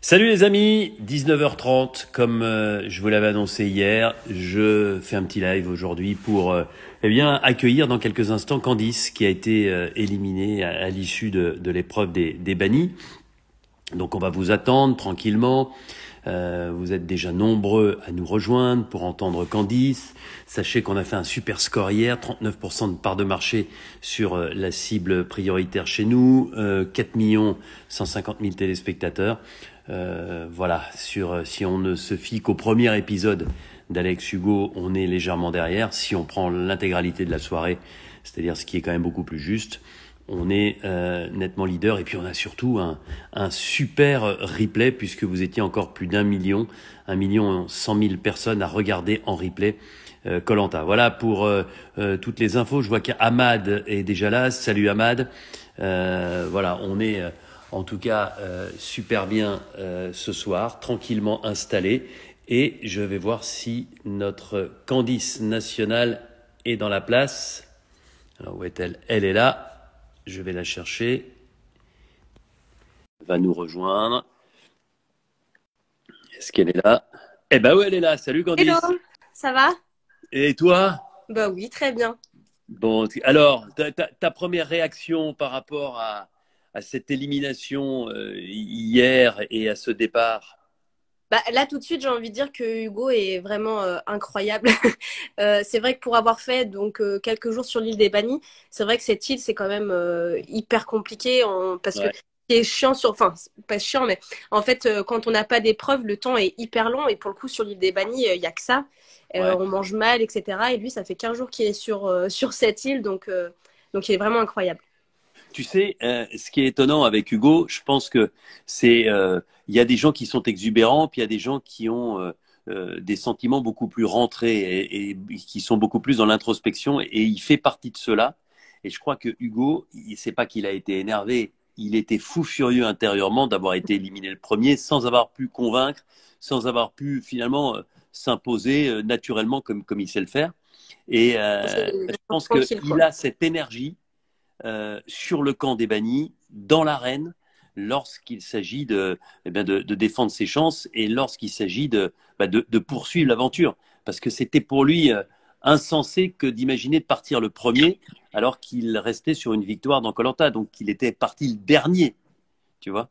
Salut les amis, 19h30, comme euh, je vous l'avais annoncé hier, je fais un petit live aujourd'hui pour euh, eh bien accueillir dans quelques instants Candice qui a été euh, éliminée à, l'issue de, l'épreuve des, des, bannis. Donc on va vous attendre tranquillement. vous êtes déjà nombreux à nous rejoindre pour entendre Candice. Sachez qu'on a fait un super score hier, 39% de part de marché sur la cible prioritaire chez nous, 4 150 000 téléspectateurs. Euh, voilà, sur, euh, si on ne se fie qu'au premier épisode d'Alex Hugo, on est légèrement derrière. Si on prend l'intégralité de la soirée, c'est-à-dire ce qui est quand même beaucoup plus juste, on est euh, nettement leader. Et puis on a surtout un, super replay, puisque vous étiez encore plus d'un million, un million cent mille personnes à regarder en replay. Colanta. voilà pour toutes les infos. Je vois qu'Ahmad est déjà là. Salut Ahmad. voilà, on est en tout cas euh, super bien euh, ce soir, tranquillement installé. Et je vais voir si notre Candice nationale est dans la place. Alors où est-elle Elle est là. Je vais la chercher. Va nous rejoindre. Est-ce qu'elle est là Eh ben oui, elle est là. Salut Candice. Hello, ça va Et toi Bah oui, très bien. Bon, alors, ta première réaction par rapport à, à cette élimination euh, hier et à ce départ bah, là, tout de suite, j'ai envie de dire que Hugo est vraiment euh, incroyable. Euh, c'est vrai que pour avoir fait donc quelques jours sur l'île des Bannis, c'est vrai que cette île, c'est quand même hyper compliqué parce que c'est chiant sur, enfin, pas chiant, mais en fait, quand on n'a pas d'épreuve, le temps est hyper long et pour le coup, sur l'île des Bannis, il n'y a que ça. On mange mal, etc. Et lui, ça fait 15 jours qu'il est sur, sur cette île, donc, donc il est vraiment incroyable tu sais, euh, ce qui est étonnant avec Hugo, je pense que c'est, euh, il y a des gens qui sont exubérants, puis il y a des gens qui ont euh, des sentiments beaucoup plus rentrés et, qui sont beaucoup plus dans l'introspection, et, il fait partie de cela. Et je crois que Hugo, sait pas qu'il a été énervé, il était fou furieux intérieurement d'avoir été éliminé le premier, sans avoir pu convaincre, sans avoir pu finalement s'imposer naturellement comme comme il sait le faire. Et je pense qu'il a cette énergie euh, sur le camp des bannis, dans l'arène, lorsqu'il s'agit de, eh bien de, défendre ses chances et lorsqu'il s'agit bah, de, de, poursuivre l'aventure. Parce que c'était pour lui euh, insensé que d'imaginer de partir le premier alors qu'il restait sur une victoire dans Colanta. Donc il était parti le dernier, tu vois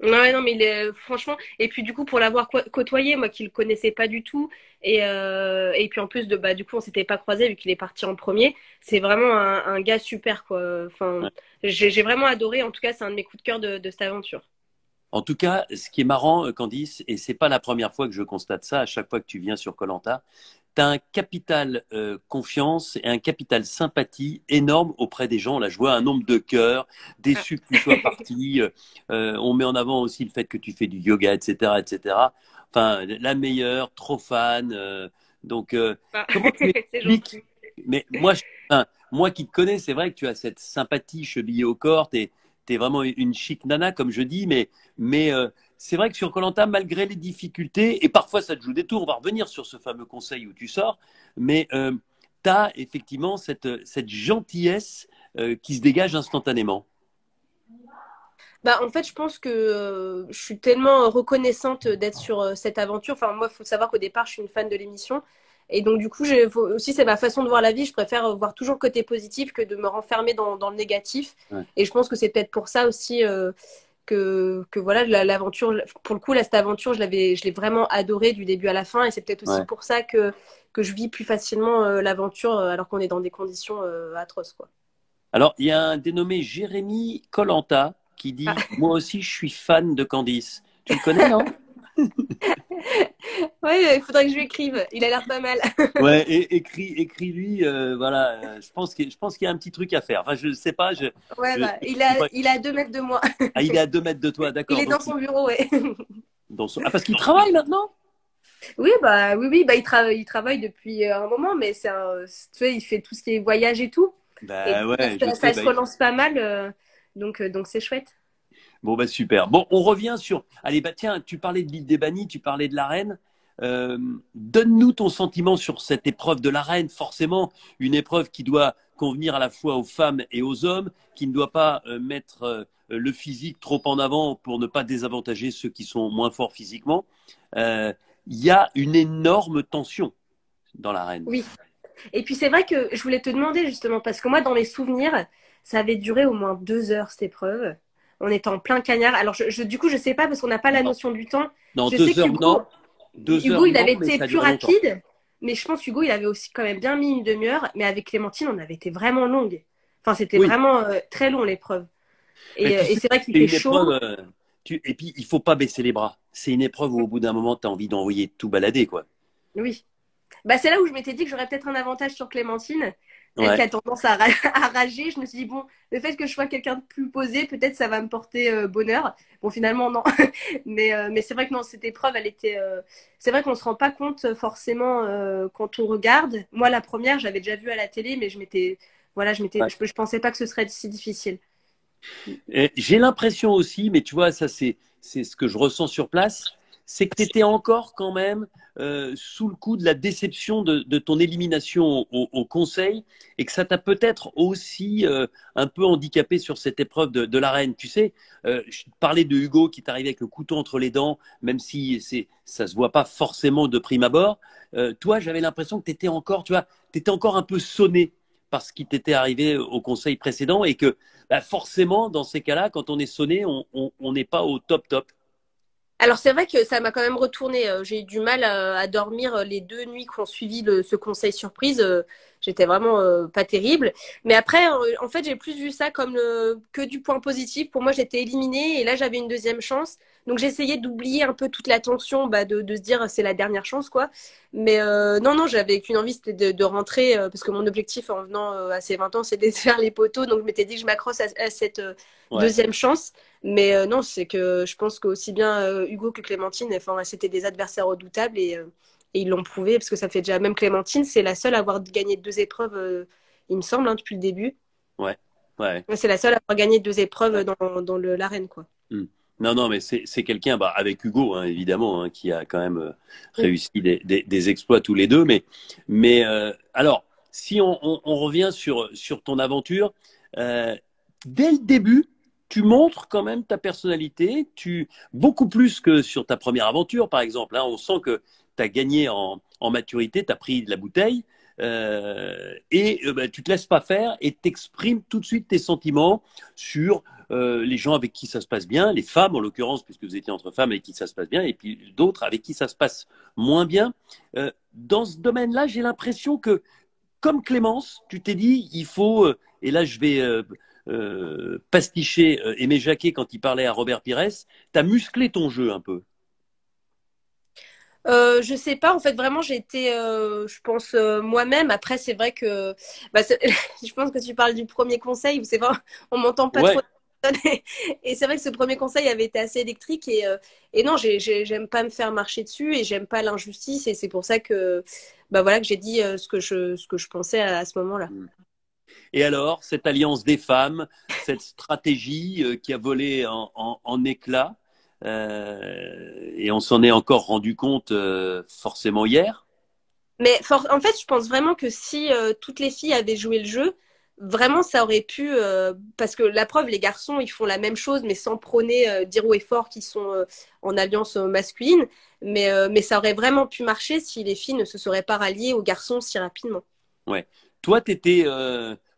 non, mais franchement, et puis du coup, pour l'avoir côtoyé, moi qui le connaissais pas du tout, et, euh, et puis en plus, de, bah, du coup, on s'était pas croisé vu qu'il est parti en premier, c'est vraiment un, gars super, quoi. j'ai vraiment adoré, en tout cas, c'est un de mes coups de cœur de, cette aventure. En tout cas, ce qui est marrant, euh, Candice, et c'est pas la première fois que je constate ça, à chaque fois que tu viens sur Colanta, tu as un capital euh, confiance et un capital sympathie énorme auprès des gens. Là, je vois un nombre de cœurs, déçus que tu sois parti. Euh, euh, on met en avant aussi le fait que tu fais du yoga, etc., etc. Enfin, la meilleure, trop fan. donc, ah, comment tu Mais moi, moi qui te connais, c'est vrai que tu as cette sympathie chevillée au corps. Tu es vraiment une chic nana, comme je dis, mais mais c'est vrai que sur Colanta, malgré les difficultés, et parfois ça te joue des tours, on va revenir sur ce fameux conseil où tu sors, mais euh, tu as effectivement cette, gentillesse euh, qui se dégage instantanément. Bah, en fait, je pense que euh, je suis tellement reconnaissante d'être sur cette aventure. Enfin, moi, il faut savoir qu'au départ, je suis une fan de l'émission. Et donc, du coup, aussi, c'est ma façon de voir la vie. Je préfère voir toujours le côté positif que de me renfermer dans, le négatif. Et je pense que c'est peut-être pour ça aussi que, voilà l'aventure pour le coup cette aventure je l'avais je l'ai vraiment adorée du début à la fin et c'est peut-être aussi pour ça que que je vis plus facilement euh, l'aventure euh, alors qu'on est dans des conditions euh, atroces quoi. Alors il y a un dénommé Jérémy Colanta qui dit ah. moi aussi je suis fan de Candice. Tu le connais non ouais, euh, il faudrait que je lui écrive. Il a l'air pas mal. ouais, et, écris, lui. Euh, voilà, euh, je pense qu'il, je pense qu'il y a un petit truc à faire. Enfin, je sais pas. ouais, bah, il a, il a deux mètres de moi. ah, il est à deux mètres de toi, d'accord. Il est dans son bureau, ouais. Dans son... Ah, parce qu'il travaille maintenant. Oui, bah oui, oui, bah il, travaille, il travaille depuis un moment, mais c'est tu sais, il fait tout ce qui est voyage et tout. Bah, ouais, ça, se bah, relance pas mal, donc donc c'est chouette. Bon, bah super. Bon, on revient sur. Allez, bah, tiens, tu parlais de l'île des Bannis, tu parlais de l'arène. Euh, donne-nous ton sentiment sur cette épreuve de l'arène, forcément une épreuve qui doit convenir à la fois aux femmes et aux hommes, qui ne doit pas euh, mettre euh, le physique trop en avant pour ne pas désavantager ceux qui sont moins forts physiquement. Il y a une énorme tension dans l'arène. Oui. Et puis c'est vrai que je voulais te demander justement, parce que moi dans mes souvenirs, ça avait duré au moins deux heures cette épreuve on est en plein cagnard. Alors, du coup, je ne sais pas parce qu'on n'a pas la notion du temps. Non, deux heures, Hugo, non. Hugo, il avait été plus rapide, mais je pense Hugo, il avait aussi quand même bien mis une demi-heure. Mais avec Clémentine, on avait été vraiment longue. Enfin, c'était vraiment euh, très long l'épreuve. Et, euh, c'est vrai qu'il fait chaud. Euh, et puis, il faut pas baisser les bras. C'est une épreuve où, au bout d'un moment, tu as envie d'envoyer tout balader, quoi. Oui. Bah, c'est là où je m'étais dit que j'aurais peut-être un avantage sur Clémentine et qui a tendance à, rager. Je me suis dit, bon, le fait que je sois quelqu'un de plus posé, peut-être ça va me porter euh, bonheur. Bon, finalement, non. mais euh, mais c'est vrai que non, cette épreuve, elle était. Euh, c'est vrai qu'on ne se rend pas compte forcément quand on regarde. Moi, la première, j'avais déjà vu à la télé, mais je m'étais. Voilà, je m'étais. Je, pensais pas que ce serait si difficile. J'ai l'impression aussi, mais tu vois, ça, c'est ce que je ressens sur place c'est que tu étais encore quand même euh, sous le coup de la déception de, ton élimination au, conseil et que ça t'a peut-être aussi euh, un peu handicapé sur cette épreuve de, de l'arène. Tu sais, euh, je parlais de Hugo qui t'arrivait avec le couteau entre les dents, même si c'est, ça se voit pas forcément de prime abord. Euh, toi, j'avais l'impression que tu étais encore, tu vois, étais encore un peu sonné par ce qui t'était arrivé au conseil précédent et que bah, forcément, dans ces cas-là, quand on est sonné, on n'est pas au top top. Alors c'est vrai que ça m'a quand même retourné. Euh, j'ai eu du mal à, dormir euh, les deux nuits qu'on suivi ce conseil surprise. Euh, j'étais vraiment pas terrible. Mais après, en fait, j'ai plus vu ça comme que du point positif. Pour moi, j'étais éliminée et là, j'avais une deuxième chance. Donc j'essayais d'oublier un peu toute la tension, bah, de, se dire c'est la dernière chance quoi. Mais euh, non, non, j'avais qu'une envie, c'était de, rentrer, euh, parce que mon objectif en venant euh, à ces 20 ans, c'était de faire les poteaux. Donc je m'étais dit que je m'accroche à, cette deuxième chance. Mais non, c'est que je pense qu'aussi bien Hugo que Clémentine, enfin, c'était des adversaires redoutables et, ils l'ont prouvé, parce que ça fait déjà, même Clémentine, c'est la seule à avoir gagné deux épreuves, il me semble, hein, depuis le début. Ouais. Ouais. C'est la seule à avoir gagné deux épreuves dans, l'arène, quoi. Hmm. Non, non, mais c'est quelqu'un, bah, avec Hugo, hein, évidemment, hein, qui a quand même euh, réussi des, exploits tous les deux. Mais, euh, alors, si on, revient sur, ton aventure, euh, dès le début, tu montres quand même ta personnalité, tu beaucoup plus que sur ta première aventure, par exemple. Hein, on sent que tu as gagné en, maturité, tu as pris de la bouteille. et tu ne bah, tu te laisses pas faire et t'exprimes tout de suite tes sentiments sur euh, les gens avec qui ça se passe bien, les femmes en l'occurrence, puisque vous étiez entre femmes avec qui ça se passe bien, et puis d'autres avec qui ça se passe moins bien. Euh, dans ce domaine-là, j'ai l'impression que, comme Clémence, tu t'es dit, il faut, euh, et là je vais pasticher Aimé Jacquet quand il parlait à Robert Pires, tu as musclé ton jeu un peu. Euh, je sais pas, en fait, vraiment, j'ai été, je pense, moi-même. Après, c'est vrai que, bah, je pense que tu parles du premier conseil, c'est vrai, on m'entend pas trop et c'est vrai que ce premier conseil avait été assez électrique. Et, euh, et non, j'aime pas me faire marcher dessus et j'aime pas l'injustice. Et c'est pour ça que, bah voilà, que j'ai dit euh, ce que je, ce que je pensais à, ce moment-là. Mm. Et alors, cette alliance des femmes, cette stratégie euh, qui a volé en, en, éclats, et on s'en est encore rendu compte forcément hier. Mais en fait, je pense vraiment que si toutes les filles avaient joué le jeu, vraiment, ça aurait pu. Euh, parce que la preuve, les garçons, ils font la même chose, mais sans prôner, euh, dire ou et fort qu'ils sont euh, en alliance masculine. Mais, mais ça aurait vraiment pu marcher si les filles ne se seraient pas ralliées aux garçons si rapidement. Ouais. Toi, tu étais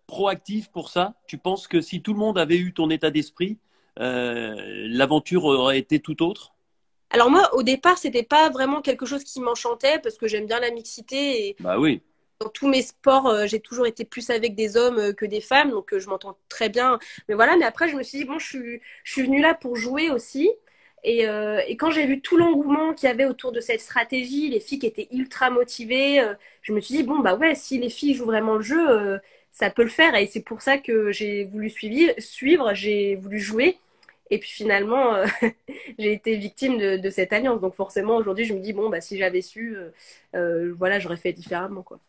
proactif pour ça Tu penses que si tout le monde avait eu ton état d'esprit, l'aventure aurait été tout autre alors moi, au départ, c'était pas vraiment quelque chose qui m'enchantait parce que j'aime bien la mixité et, bah oui dans tous mes sports, euh, j'ai toujours été plus avec des hommes euh, que des femmes, donc euh, je m'entends très bien. Mais voilà, mais après, je me suis dit, bon, je suis, je suis venue là pour jouer aussi. Et, quand j'ai vu tout l'engouement qu'il y avait autour de cette stratégie, les filles qui étaient ultra motivées, je me suis dit, bon, bah ouais, si les filles jouent vraiment le jeu, ça peut le faire. Et c'est pour ça que j'ai voulu suivre, suivre j'ai voulu jouer. Et puis finalement, j'ai été victime de, cette alliance. Donc forcément, aujourd'hui, je me dis, bon, bah, si j'avais su, voilà, j'aurais fait différemment. Quoi.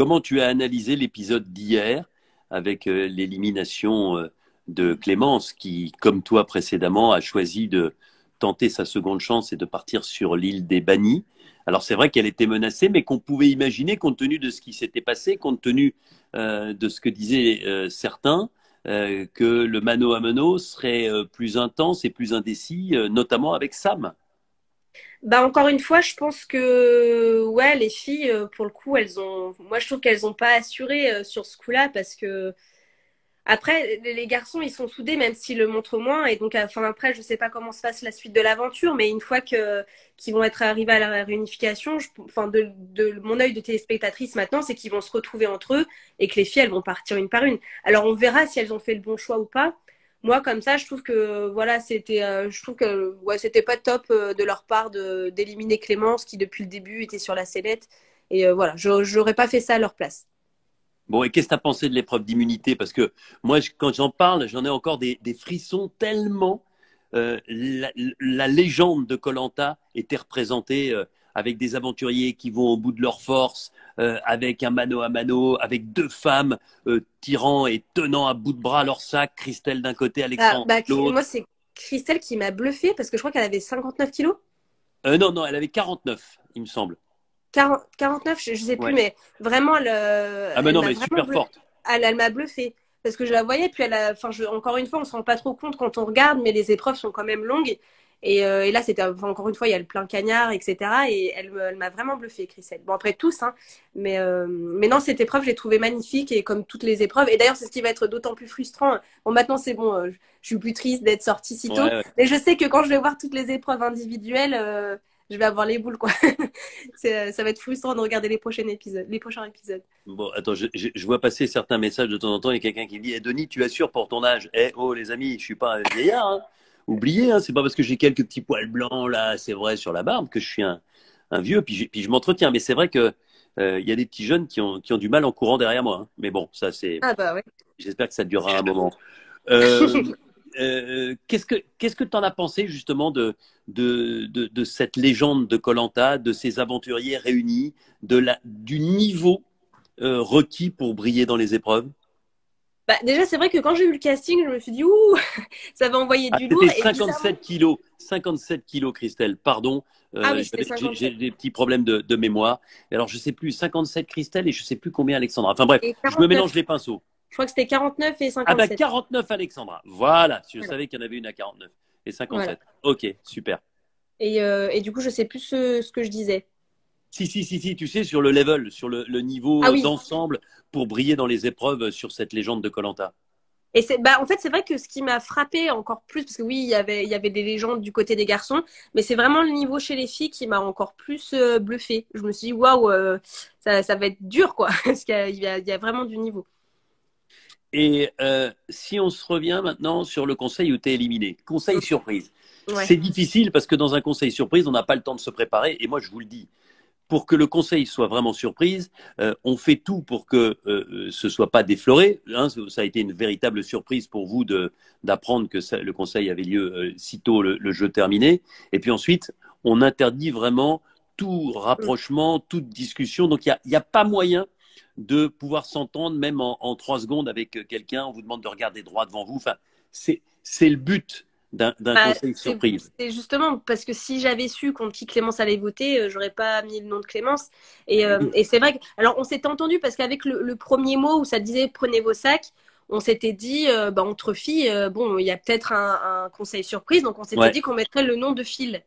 Comment tu as analysé l'épisode d'hier avec euh, l'élimination euh, de Clémence, qui, comme toi précédemment, a choisi de tenter sa seconde chance et de partir sur l'île des Bannis Alors c'est vrai qu'elle était menacée, mais qu'on pouvait imaginer, compte tenu de ce qui s'était passé, compte tenu euh, de ce que disaient certains, que le mano à mano serait plus intense et plus indécis, notamment avec Sam. Bah encore une fois, je pense que ouais, les filles, euh, pour le coup, elles ont. Moi, je trouve qu'elles n'ont pas assuré euh, sur ce coup-là parce que après, les garçons, ils sont soudés, même s'ils le montrent moins. Et donc, enfin, après, je sais pas comment se passe la suite de l'aventure, mais une fois que qu'ils vont être arrivés à la réunification, je, enfin, de, de, mon œil de téléspectatrice maintenant, c'est qu'ils vont se retrouver entre eux et que les filles, elles vont partir une par une. Alors, on verra si elles ont fait le bon choix ou pas moi comme ça je trouve que voilà c'était euh, je trouve que c'était pas top euh, de leur part de d'éliminer Clémence qui depuis le début était sur la sellette et euh, voilà je n'aurais pas fait ça à leur place Bon, et qu'est-ce que tu as pensé de l'épreuve d'immunité Parce que moi, quand j'en parle, j'en ai encore des, frissons tellement la, la, légende de Colanta était représentée avec des aventuriers qui vont au bout de leur force, euh, avec un mano à mano, avec deux femmes euh, tirant et tenant à bout de bras leur sac, Christelle d'un côté, ah, Alexandre bah, Moi, c'est Christelle qui m'a bluffé parce que je crois qu'elle avait 59 kilos. Euh, non, non, elle avait 49, il me semble. 49, je ne sais plus, mais vraiment, ah, bah elle. Ah, super forte. Elle, m'a bluffé parce que je la voyais, puis elle je, encore une fois, on ne se rend pas trop compte quand on regarde, mais les épreuves sont quand même longues. Euh, et, là, c'était encore une fois, il y a le plein cagnard, etc. Et elle, elle m'a vraiment bluffé, Christelle. Bon, après tous, hein, euh, mais, non, cette épreuve, je l'ai trouvée magnifique et comme toutes les épreuves. Et d'ailleurs, c'est ce qui va être d'autant plus frustrant. Hein. Bon, maintenant, c'est bon, euh, je, suis plus triste d'être sortie si tôt. Mais je sais que quand je vais voir toutes les épreuves individuelles, je vais avoir les boules, quoi. ça va être frustrant de regarder les prochains épisodes. Les prochains épisodes. Bon, attends, je, vois passer certains messages de temps en temps. Il y a quelqu'un qui dit eh, Denis, tu assures pour ton âge. Eh, oh, les amis, je suis pas un vieillard. Hein oublié, hein. C'est pas parce que j'ai quelques petits poils blancs là, c'est vrai, sur la barbe que je suis un, vieux. Puis, je m'entretiens. Mais c'est vrai que il euh, y a des petits jeunes qui ont, du mal en courant derrière moi. Hein. Mais bon, ça c'est. Ah bah oui. J'espère que ça durera un moment. Euh, euh, qu'est-ce que tu en as pensé justement de de cette légende de Colanta, de ces aventuriers réunis, de la du niveau requis pour briller dans les épreuves bah, déjà, c'est vrai que quand j'ai vu le casting, je me suis dit, ouh, ça va envoyer ah, du lourd. 57 kilos, 57 kilos, Christelle, pardon. Euh, ah j'ai des petits problèmes de, mémoire. Alors, je sais plus, 57 Christelle et je sais plus combien Alexandra. Enfin bref, je me mélange les pinceaux. Je crois que c'était 49 et 57. Ah bah 49 Alexandra. Voilà, je savais qu'il y en avait une à 49 et 57. Ok, super. Euh, et, du coup, je sais plus ce que je disais. Si, si, si, si, tu sais, sur le level, sur le, niveau ah d'ensemble pour briller dans les épreuves sur cette légende de Colanta. Et c'est, bah, en fait, c'est vrai que ce qui m'a frappé encore plus, parce que oui, il y avait, des légendes du côté des garçons, mais c'est vraiment le niveau chez les filles qui m'a encore plus euh, bluffé. Je me suis dit, waouh, euh, ça, ça, va être dur, quoi, parce qu'il y, a, vraiment du niveau. Et euh, si on se revient maintenant sur le conseil où tu es éliminé, conseil surprise. C'est difficile parce que dans un conseil surprise, on n'a pas le temps de se préparer. Et moi, je vous le dis, pour que le Conseil soit vraiment surprise, euh, on fait tout pour que euh, euh, ce ne soit pas défloré. Hein, ça a été une véritable surprise pour vous d'apprendre que le Conseil avait lieu si sitôt le, jeu terminé. Et puis ensuite, on interdit vraiment tout rapprochement, toute discussion. Donc il n'y a, pas moyen de pouvoir s'entendre même en, trois secondes avec quelqu'un. On vous demande de regarder droit devant vous. Enfin, c'est le but d'un bah, conseil surprise. C'est justement parce que si j'avais su contre qui Clémence allait voter, euh, j'aurais pas mis le nom de Clémence. Et, euh, mm. c'est vrai que, alors on s'était entendu parce qu'avec le, premier mot où ça disait prenez vos sacs, on s'était dit, euh, bah, entre filles, bon, il y a peut-être un, conseil surprise, donc on s'était dit qu'on mettrait le nom de Phil.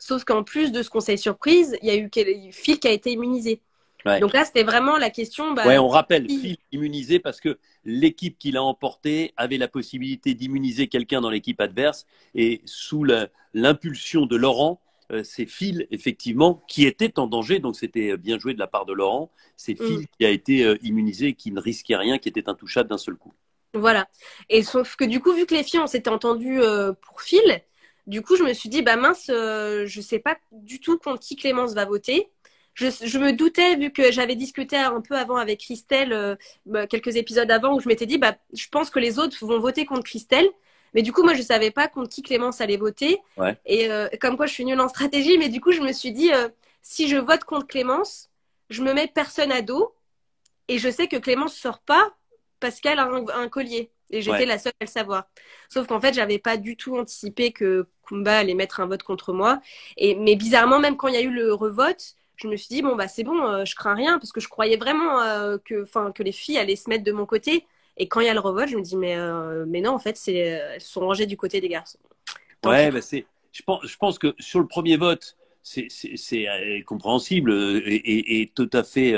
Sauf qu'en plus de ce conseil surprise, il y a eu Phil qui a été immunisé. Donc là, c'était vraiment la question. Bah, ouais, on rappelle, Phil immunisé parce que l'équipe qui a emporté avait la possibilité d'immuniser quelqu'un dans l'équipe adverse. Et sous l'impulsion de Laurent, euh, c'est Phil, effectivement, qui était en danger. Donc c'était euh, bien joué de la part de Laurent. C'est mm. Phil qui a été euh, immunisé, qui ne risquait rien, qui était intouchable d'un seul coup. Voilà. Et sauf que du coup, vu que les filles, on s'était entendu pour Phil, du coup, je me suis dit, bah mince, je ne sais pas du tout contre qui Clémence va voter je, je, me doutais, vu que j'avais discuté un peu avant avec Christelle, euh, bah, quelques épisodes avant, où je m'étais dit, bah, je pense que les autres vont voter contre Christelle. Mais du coup, moi, je ne savais pas contre qui Clémence allait voter. Et euh, comme quoi, je suis nulle en stratégie. Mais du coup, je me suis dit, euh, si je vote contre Clémence, je me mets personne à dos. Et je sais que Clémence sort pas parce qu'elle a un, collier. Et j'étais la seule à le savoir. Sauf qu'en fait, j'avais pas du tout anticipé que Kumba allait mettre un vote contre moi. Et, mais bizarrement, même quand il y a eu le revote, je me suis dit, bon, bah, c'est bon, euh, je crains rien, parce que je croyais vraiment euh, que, les filles allaient se mettre de mon côté. Et quand il y a le revote, je me dis, mais, euh, mais non, en fait, c'est, elles sont rangées du côté des garçons. ouais, bah, c'est, je, pense, que sur le premier vote, c'est compréhensible et, tout à fait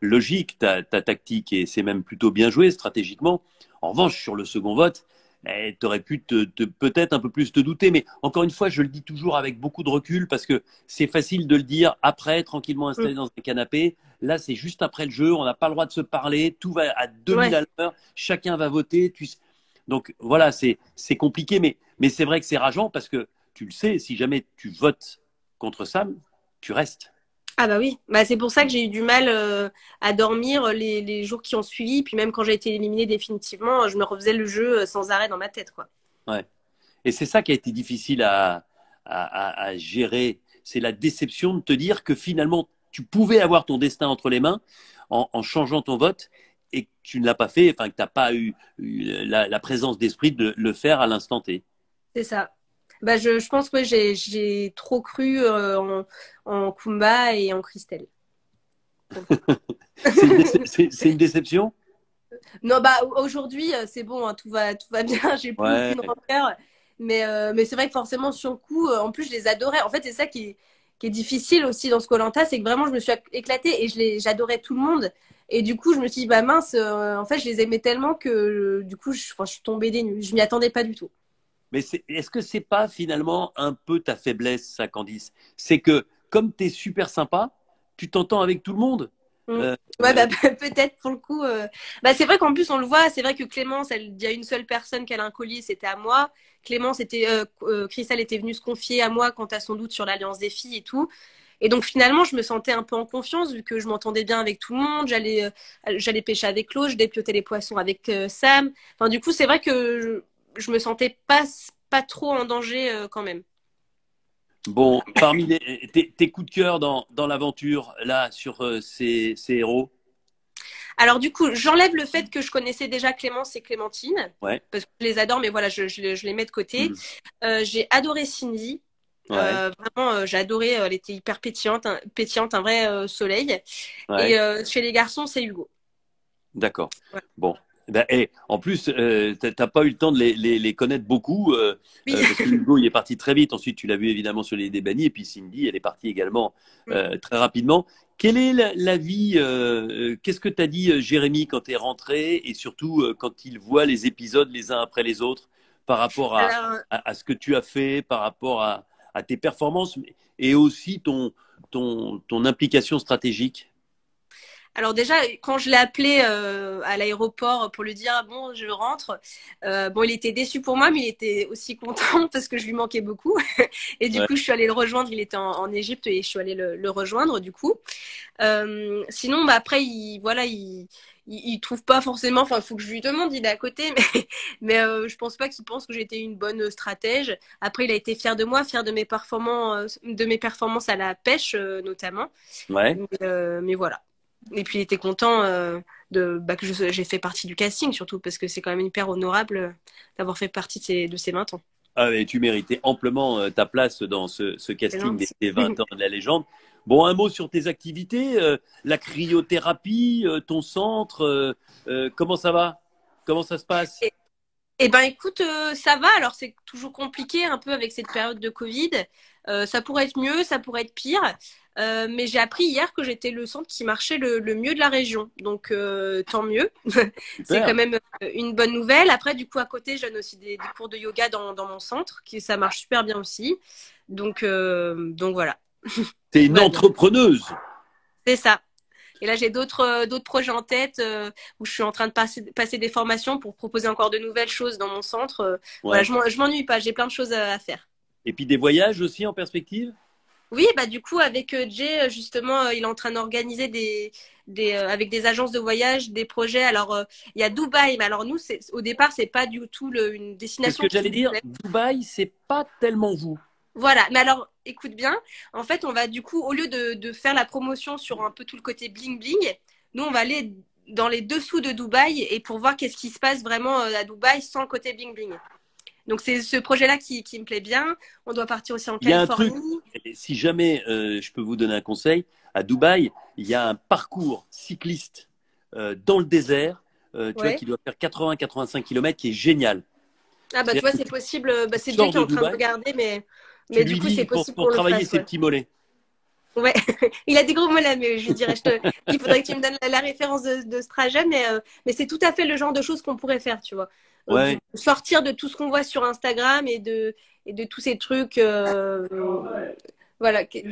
logique ta, tactique et c'est même plutôt bien joué stratégiquement. En revanche, sur le second vote, eh, tu aurais pu te, peut-être un peu plus te douter. Mais encore une fois, je le dis toujours avec beaucoup de recul parce que c'est facile de le dire après, tranquillement installé mm. dans un canapé. Là, c'est juste après le jeu, on n'a pas le droit de se parler, tout va à 2000 à l'heure, chacun va voter. Tu... Donc voilà, c'est compliqué, mais, mais c'est vrai que c'est rageant parce que tu le sais, si jamais tu votes contre Sam, tu restes. Ah bah oui, bah c'est pour ça que j'ai eu du mal euh, à dormir euh, les, jours qui ont suivi, puis même quand j'ai été éliminée définitivement, euh, je me refaisais le jeu sans arrêt dans ma tête quoi. Ouais. Et c'est ça qui a été difficile à, à, gérer, c'est la déception de te dire que finalement tu pouvais avoir ton destin entre les mains en, changeant ton vote et que tu ne l'as pas fait, enfin que tu n'as pas eu, la, la, présence d'esprit de le faire à l'instant T. C'est ça bah, je, pense que j'ai, trop cru euh, en, Kumba et en Christelle. Euh. c'est, une déception Non, bah aujourd'hui, euh, c'est bon, hein, tout, va, tout va bien, j'ai plus de aucune rancœur. Mais, mais c'est vrai que forcément, sur le coup, en plus, je les adorais. En fait, c'est ça qui est, difficile aussi dans ce Colanta, c'est que vraiment, je me suis éclatée et j'adorais tout le monde. Et du coup, je me suis dit, bah mince, en fait, je les aimais tellement que du coup, je, suis tombée des nues. Je m'y attendais pas du tout. Mais est-ce que c'est pas finalement un peu ta faiblesse, ça, Candice C'est que comme tu es super sympa, tu t'entends avec tout le monde. Mmh. Euh, euh, bah, bah, peut-être pour le coup. Euh, bah, c'est vrai qu'en plus, on le voit. C'est vrai que Clémence, il y a une seule personne qu'elle a un colis, c'était à moi. Clémence, était, Christelle était venue se confier à moi quant à son doute sur l'alliance des filles et tout. Et donc finalement, je me sentais un peu en confiance vu que je m'entendais bien avec tout le monde. J'allais, j'allais pêcher avec Claude, je dépiotais les poissons avec Sam. Enfin, du coup, c'est vrai que je me sentais pas, pas trop en danger euh, quand même. Bon, parmi tes, coups de cœur dans, dans l'aventure, là, sur euh, ces, ces, héros Alors, du coup, j'enlève le fait que je connaissais déjà Clémence et Clémentine, ouais. parce que je les adore, mais voilà, je, je, les mets de côté. Hmm. Euh, j'ai adoré Cindy. vraiment, j'ai adoré, elle était hyper pétillante, un, hein, un vrai soleil. Et chez les garçons, c'est Hugo. D'accord. Bon, eh ben, eh, en plus, euh, tu n'as pas eu le temps de les, connaître beaucoup, euh, euh, parce que Hugo, il est parti très vite. Ensuite, tu l'as vu évidemment sur les débannis, et puis Cindy, elle est partie également mm. très rapidement. Quelle est la, Qu'est-ce que t'as dit, Jérémy, quand tu es rentré, et surtout quand il voit les épisodes les uns après les autres, par rapport à, à, à ce que tu as fait, par rapport à, tes performances, et aussi ton, ton implication stratégique alors déjà, quand je l'ai appelé euh, à l'aéroport pour lui dire bon, je rentre, euh, bon, il était déçu pour moi, mais il était aussi content parce que je lui manquais beaucoup. et du coup, je suis allée le rejoindre. Il était en, Égypte et je suis allée le, rejoindre du coup. Euh, sinon, bah, après, il voilà, il, il, trouve pas forcément. Enfin, il faut que je lui demande. Il est à côté, mais mais je pense pas qu'il pense que j'étais une bonne stratège. Après, il a été fier de moi, fier de mes performances, de mes performances à la pêche notamment. Ouais. mais voilà. Et puis il était content euh, de, bah, que j'ai fait partie du casting, surtout parce que c'est quand même hyper honorable euh, d'avoir fait partie de ces, de ces 20 ans. Ah, tu méritais amplement euh, ta place dans ce, casting des, 20 ans de la légende. Bon, un mot sur tes activités, la cryothérapie, ton centre, comment ça va Comment ça se passe eh, eh ben, écoute, ça va. Alors, c'est toujours compliqué un peu avec cette période de Covid, euh, ça pourrait être mieux, ça pourrait être pire. Euh, mais j'ai appris hier que j'étais le centre qui marchait le, mieux de la région. Donc, euh, tant mieux. c'est quand même une bonne nouvelle. Après, du coup, à côté, je donne aussi des, cours de yoga dans, mon centre, qui ça marche super bien aussi. Donc, donc voilà. T'es une entrepreneuse. C'est ça. Et là, j'ai d'autres d'autres projets en tête où je suis en train de passer, des formations pour proposer encore de nouvelles choses dans mon centre. je m'ennuie pas, j'ai plein de choses à faire. Et puis des voyages aussi en perspective oui, bah du coup avec euh, Jay euh, justement, euh, il est en train d'organiser des, des avec des agences de voyage des projets. Alors il y a Dubaï, mais alors nous c'est au départ c'est pas du tout une destination. ce que j'allais dire. Dubaï, c'est pas tellement vous. Voilà, mais alors écoute bien, en fait on va du coup au lieu de, de faire la promotion sur un peu tout le côté bling bling, nous on va aller dans les dessous de Dubaï et pour voir qu'est-ce qui se passe vraiment à Dubaï sans le côté bling bling. Donc c'est ce projet-là qui, me plaît bien. On doit partir aussi en Californie. si jamais euh, je peux vous donner un conseil, à Dubaï, il y a un parcours cycliste euh, dans le désert, euh, vois, qui doit faire 80-85 km, qui est génial. Ah bah tu vois, c'est possible. Bah, c'est Dieu qui est en train de regarder, mais, du coup c'est possible pour, travailler ces ses petits mollets. il a des gros mollets mais je dirais, je il faudrait que tu me donnes la, référence de, de, ce euh, mais, c'est tout à fait le genre de choses qu'on pourrait faire, tu vois. Sortir de tout ce qu'on voit sur Instagram et de, de tous ces trucs. Euh, voilà. Tu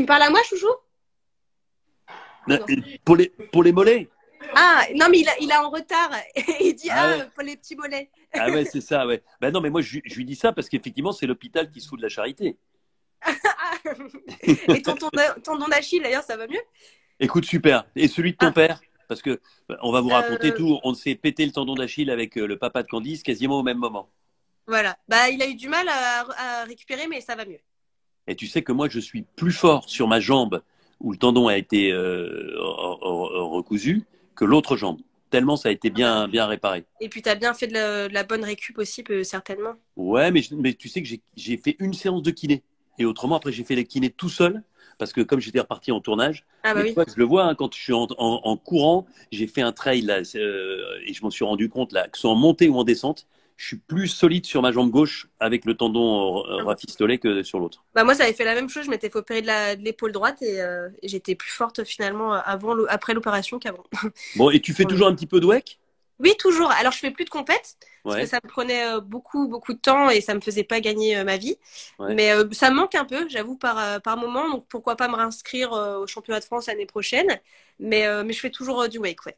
me parles à moi, Chouchou pour, les, pour les mollets Ah, non, mais il, a, est en retard. il dit Ah, ah pour les petits mollets. ah ouais, c'est ça, ouais. Ben non, mais moi, je, je lui dis ça parce qu'effectivement, c'est l'hôpital qui se fout de la charité. Ah. Et ton tendon d'Achille, d'ailleurs, ça va mieux Écoute, super. Et celui de ton ah. père Parce que on va vous raconter euh. tout. On s'est pété le tendon d'Achille avec euh, le papa de Candice quasiment au même moment. Voilà. Bah, il a eu du mal à, récupérer, mais ça va mieux. Et tu sais que moi, je suis plus fort sur ma jambe où le tendon a été euh, recousu que l'autre jambe. Tellement ça a été bien, bien réparé. Et puis tu as bien fait de la, bonne récup aussi, certainement. Ouais, mais, mais tu sais que j'ai fait une séance de kiné. Et autrement, après, j'ai fait les kinés tout seul parce que comme j'étais reparti en tournage, ah bah je le vois hein, quand je suis en, en, courant, j'ai fait un trail là, euh, et je m'en suis rendu compte là, que soit en montée ou en descente, je suis plus solide sur ma jambe gauche avec le tendon ah rafistolé que sur l'autre. Bah moi, ça avait fait la même chose. Je m'étais fait opérer de l'épaule droite euh, et, j'étais plus forte finalement avant, après l'opération qu'avant. Bon, et tu fais toujours un petit peu de wake oui, toujours. Alors, je fais plus de compète parce que ça me prenait euh, beaucoup, beaucoup de temps et ça me faisait pas gagner euh, ma vie. Mais euh, ça me manque un peu, j'avoue, par, par moment. Donc, pourquoi pas me réinscrire au championnat de France l'année prochaine. Mais, mais je fais toujours du wake, ouais.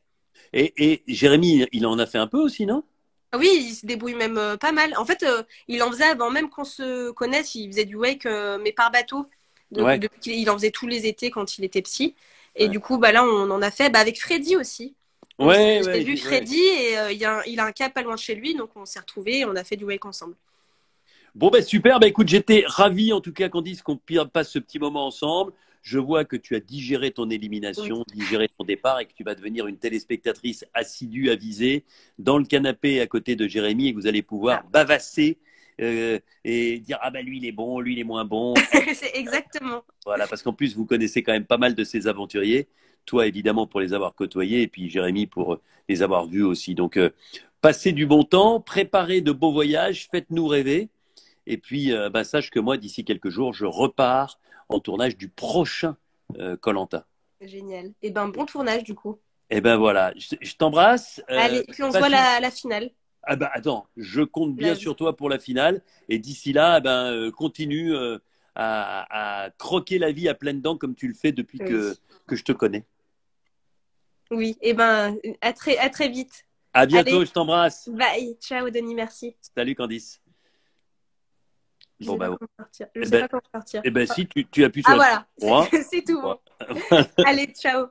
Et, et Jérémy, il en a fait un peu aussi, non ah oui, il se débrouille même pas mal. En fait, il en faisait avant même qu'on se connaisse, il faisait du wake, mais par bateau. il en faisait tous les étés quand il était psy. Et du coup, bah, là, on en a fait bah, avec Freddy aussi. J'ai vu Freddy et euh, il, a un, cap pas loin de chez lui, donc on s'est retrouvés et on a fait du wake ensemble. Bon, ben super. Ben, écoute, j'étais ravi en tout cas qu'on dise qu'on passe ce petit moment ensemble. Je vois que tu as digéré ton élimination, digéré ton départ et que tu vas devenir une téléspectatrice assidue, avisée, dans le canapé à côté de Jérémy et que vous allez pouvoir ah. bavasser euh, et dire ah ben lui il est bon, lui il est moins bon. C'est exactement. Voilà, parce qu'en plus vous connaissez quand même pas mal de ces aventuriers toi évidemment pour les avoir côtoyés et puis Jérémy pour euh, les avoir vus aussi. Donc euh, passez du bon temps, préparez de beaux voyages, faites-nous rêver. Et puis euh, bah, sache que moi d'ici quelques jours je repars en tournage du prochain Colanta. Génial. Et eh ben bon tournage du coup. Et eh ben voilà, je, t'embrasse. Allez, puis on voit la, finale. Ah bah attends, je compte bien sur toi pour la finale. Et d'ici là, eh ben, continue à, croquer la vie à pleines dents comme tu le fais depuis que, que je te connais. Oui, et eh ben à très, à très vite. À bientôt, je t'embrasse. Bye, ciao Denis, merci. Salut Candice. Bon, bah, sais pas partir. Et ben si tu, tu appuies ah, sur ah, voilà. c'est tout bon. Allez, ciao.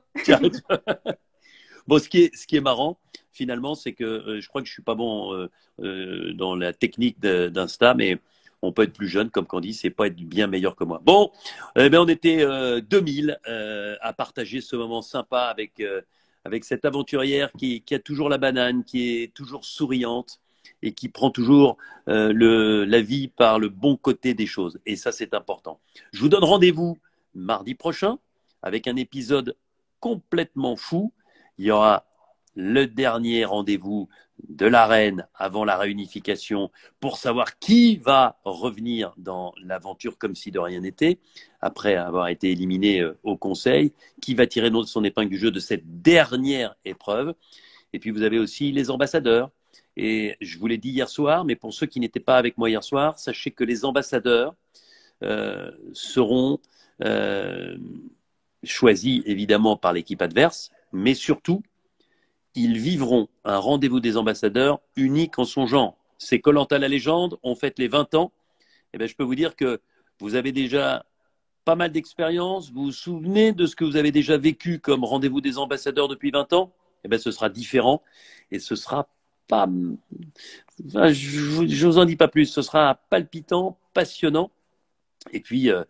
Bon, ce qui est, ce qui est marrant, finalement, c'est que euh, je crois que je suis pas bon euh, euh, dans la technique d'Insta, mais on peut être plus jeune, comme Candice, dit, c'est pas être bien meilleur que moi. Bon, eh ben, on était 2000 euh, euh, à partager ce moment sympa avec, euh, avec cette aventurière qui, a toujours la banane, qui est toujours souriante et qui prend toujours le, la vie par le bon côté des choses. Et ça, c'est important. Je vous donne rendez-vous mardi prochain avec un épisode complètement fou. Il y aura le dernier rendez-vous de la reine avant la réunification pour savoir qui va revenir dans l'aventure comme si de rien n'était, après avoir été éliminé euh, au Conseil, qui va tirer son épingle du jeu de cette dernière épreuve. Et puis vous avez aussi les ambassadeurs. Et je vous l'ai dit hier soir, mais pour ceux qui n'étaient pas avec moi hier soir, sachez que les ambassadeurs euh, seront euh, choisis évidemment par l'équipe adverse, mais surtout ils vivront un rendez-vous des ambassadeurs unique en son genre. C'est à la légende, on fête les 20 ans. Eh bien, je peux vous dire que vous avez déjà pas mal d'expérience, vous vous souvenez de ce que vous avez déjà vécu comme rendez-vous des ambassadeurs depuis 20 ans Eh bien, ce sera différent et ce sera pas. je ne vous en dis pas plus, ce sera palpitant, passionnant. Et puis, euh,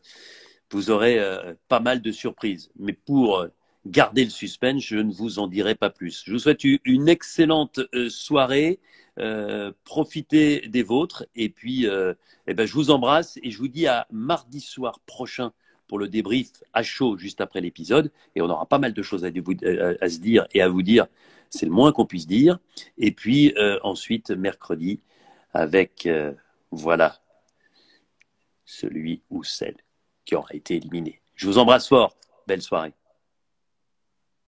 vous aurez euh, pas mal de surprises. Mais pour euh, gardez le suspense, je ne vous en dirai pas plus. Je vous souhaite une excellente euh, soirée, euh, profitez des vôtres, et puis euh, eh ben, je vous embrasse et je vous dis à mardi soir prochain pour le débrief à chaud juste après l'épisode, et on aura pas mal de choses à, se dire et à vous dire, c'est le moins qu'on puisse dire, et puis ensuite mercredi avec, voilà, celui ou celle qui aura été éliminée. Je vous embrasse fort, belle soirée.